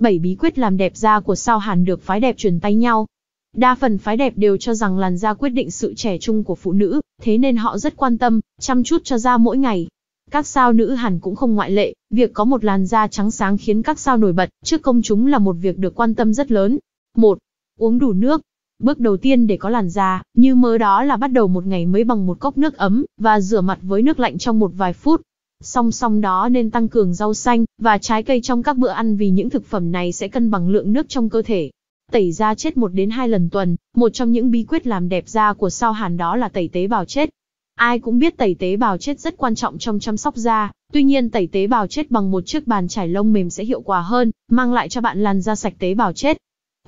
Bảy bí quyết làm đẹp da của sao Hàn được phái đẹp truyền tay nhau. Đa phần phái đẹp đều cho rằng làn da quyết định sự trẻ trung của phụ nữ, thế nên họ rất quan tâm, chăm chút cho da mỗi ngày. Các sao nữ Hàn cũng không ngoại lệ, việc có một làn da trắng sáng khiến các sao nổi bật trước công chúng là một việc được quan tâm rất lớn. 1. Uống đủ nước. Bước đầu tiên để có làn da như mơ đó là bắt đầu một ngày mới bằng một cốc nước ấm và rửa mặt với nước lạnh trong một vài phút, Song song đó nên tăng cường rau xanh và trái cây trong các bữa ăn vì những thực phẩm này sẽ cân bằng lượng nước trong cơ thể. Tẩy da chết 1 đến 2 lần tuần, một trong những bí quyết làm đẹp da của sao hàn đó là tẩy tế bào chết. Ai cũng biết tẩy tế bào chết rất quan trọng trong chăm sóc da, tuy nhiên tẩy tế bào chết bằng một chiếc bàn trải lông mềm sẽ hiệu quả hơn, mang lại cho bạn làn da sạch tế bào chết.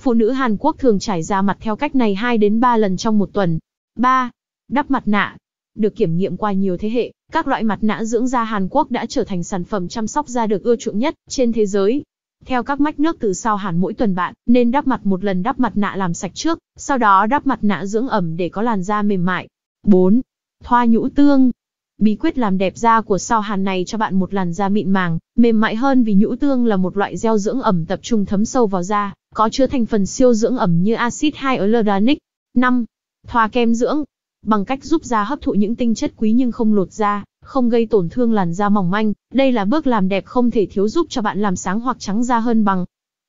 Phụ nữ Hàn Quốc thường trải da mặt theo cách này 2 đến 3 lần trong một tuần. 3. Đắp mặt nạ, được kiểm nghiệm qua nhiều thế hệ, các loại mặt nạ dưỡng da Hàn Quốc đã trở thành sản phẩm chăm sóc da được ưa chuộng nhất trên thế giới. Theo các mách nước từ sao Hàn mỗi tuần bạn nên đắp mặt một lần đắp mặt nạ làm sạch trước, sau đó đắp mặt nạ dưỡng ẩm để có làn da mềm mại. 4. Thoa nhũ tương Bí quyết làm đẹp da của sao hàn này cho bạn một làn da mịn màng, mềm mại hơn vì nhũ tương là một loại gel dưỡng ẩm tập trung thấm sâu vào da, có chứa thành phần siêu dưỡng ẩm như axit hyaluronic. 5. Thoa kem dưỡng Bằng cách giúp da hấp thụ những tinh chất quý nhưng không lột da, không gây tổn thương làn da mỏng manh, đây là bước làm đẹp không thể thiếu giúp cho bạn làm sáng hoặc trắng da hơn bằng.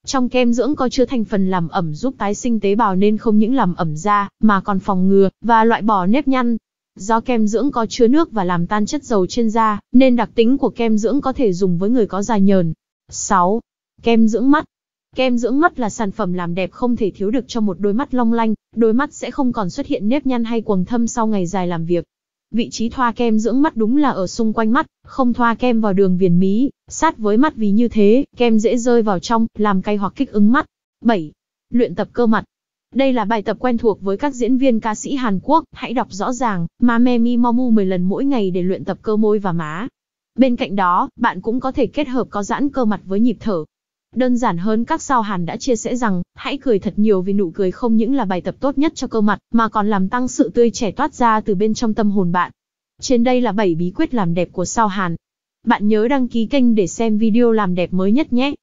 Trong kem dưỡng có chứa thành phần làm ẩm giúp tái sinh tế bào nên không những làm ẩm da, mà còn phòng ngừa và loại bỏ nếp nhăn. Do kem dưỡng có chứa nước và làm tan chất dầu trên da, nên đặc tính của kem dưỡng có thể dùng với người có da nhờn. 6. Kem dưỡng mắt Kem dưỡng mắt là sản phẩm làm đẹp không thể thiếu được cho một đôi mắt long lanh, đôi mắt sẽ không còn xuất hiện nếp nhăn hay quầng thâm sau ngày dài làm việc. Vị trí thoa kem dưỡng mắt đúng là ở xung quanh mắt, không thoa kem vào đường viền mí, sát với mắt vì như thế, kem dễ rơi vào trong, làm cay hoặc kích ứng mắt. 7. Luyện tập cơ mặt. Đây là bài tập quen thuộc với các diễn viên ca sĩ Hàn Quốc, hãy đọc rõ ràng, Mame Mi Momu 10 lần mỗi ngày để luyện tập cơ môi và má. Bên cạnh đó, bạn cũng có thể kết hợp có giãn cơ mặt với nhịp thở, Đơn giản hơn các sao hàn đã chia sẻ rằng, hãy cười thật nhiều vì nụ cười không những là bài tập tốt nhất cho cơ mặt, mà còn làm tăng sự tươi trẻ toát ra từ bên trong tâm hồn bạn. Trên đây là 7 bí quyết làm đẹp của sao hàn. Bạn nhớ đăng ký kênh để xem video làm đẹp mới nhất nhé.